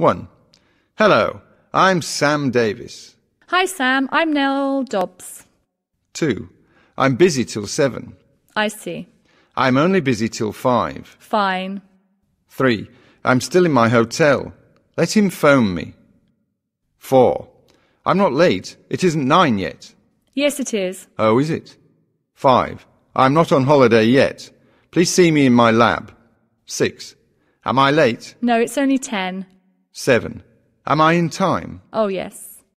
1. Hello, I'm Sam Davis. Hi, Sam. I'm Nell Dobbs. 2. I'm busy till 7. I see. I'm only busy till 5. Fine. 3. I'm still in my hotel. Let him phone me. 4. I'm not late. It isn't 9 yet. Yes, it is. Oh, is it? 5. I'm not on holiday yet. Please see me in my lab. 6. Am I late? No, it's only 10. Seven. Am I in time? Oh, yes.